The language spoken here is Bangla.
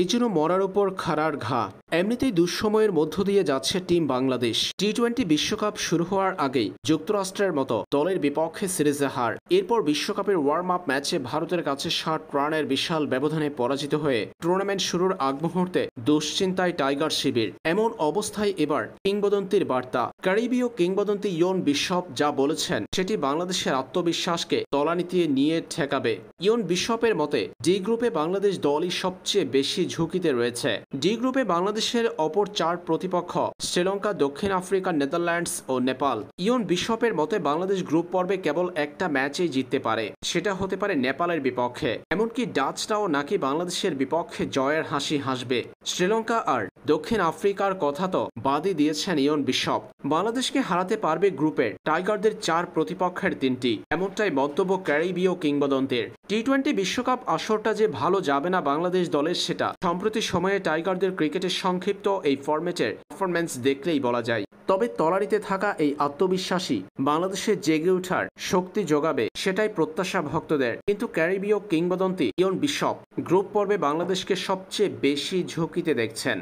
এই জন্য মরার ওপর খাড়ার ঘা এমনিতেই দুঃসময়ের মধ্য দিয়ে যাচ্ছে টিম বাংলাদেশ টি টোয়েন্টি বিশ্বকাপ শুরু হওয়ার আগেই যুক্তরাষ্ট্রের মতো দলের বিপক্ষে সিরিজে হার এরপর বিশ্বকাপের ওয়ার্ম আপ ম্যাচে ভারতের কাছে ষাট রানের বিশাল ব্যবধানে পরাজিত হয়ে টুর্নামেন্ট শুরুর আগ মুহূর্তে দুশ্চিন্তায় টাইগার শিবির এমন অবস্থায় এবার কিংবদন্তির বার্তা ক্যারিবীয় কিংবদন্তি ইয়ন বিশ্বপ যা বলেছেন সেটি বাংলাদেশের আত্মবিশ্বাসকে তলানিতে নিয়ে ঠেকাবে ইয়ন বিশ্বপের মতে ডি গ্রুপে বাংলাদেশ দলই সবচেয়ে বেশি ঝুঁকিতে রয়েছে ডি গ্রুপে বাংলাদেশের অপর চার প্রতিপক্ষ শ্রীলঙ্কা দক্ষিণ আফ্রিকা নেদারল্যান্ডস ও নেপাল ইয়ন বিশ্বপের মতে বাংলাদেশ গ্রুপ পর্বে কেবল একটা ম্যাচেই জিততে পারে সেটা হতে পারে নেপালের বিপক্ষে এমনকি ডাচরাও নাকি বাংলাদেশের বিপক্ষে জয়ের হাসি হাসবে শ্রীলঙ্কা আর দক্ষিণ আফ্রিকার কথা তো বাদই দিয়েছেন ইয়ন বিশ্বপ বাংলাদেশকে হারাতে পারবে গ্রুপের টাইগারদের চার প্রতিপক্ষের তিনটি এমনটাই মন্তব্য ক্যারিবীয় কিংবদন্তের টি টোয়েন্টি বিশ্বকাপ আসরটা যে ভালো যাবে না বাংলাদেশ দলের সেটা সম্প্রতি সময়ে টাইগারদের ক্রিকেটের সংক্ষিপ্ত এই ফরম্যাটের পারফরমেন্স দেখলেই বলা যায় তবে তলারিতে থাকা এই আত্মবিশ্বাসী বাংলাদেশে জেগে ওঠার শক্তি যোগাবে সেটাই প্রত্যাশা ভক্তদের কিন্তু ক্যারিবীয় কিংবদন্তি ইয়ন বিশপ গ্রুপ পর্বে বাংলাদেশকে সবচেয়ে বেশি ঝুঁকিতে দেখছেন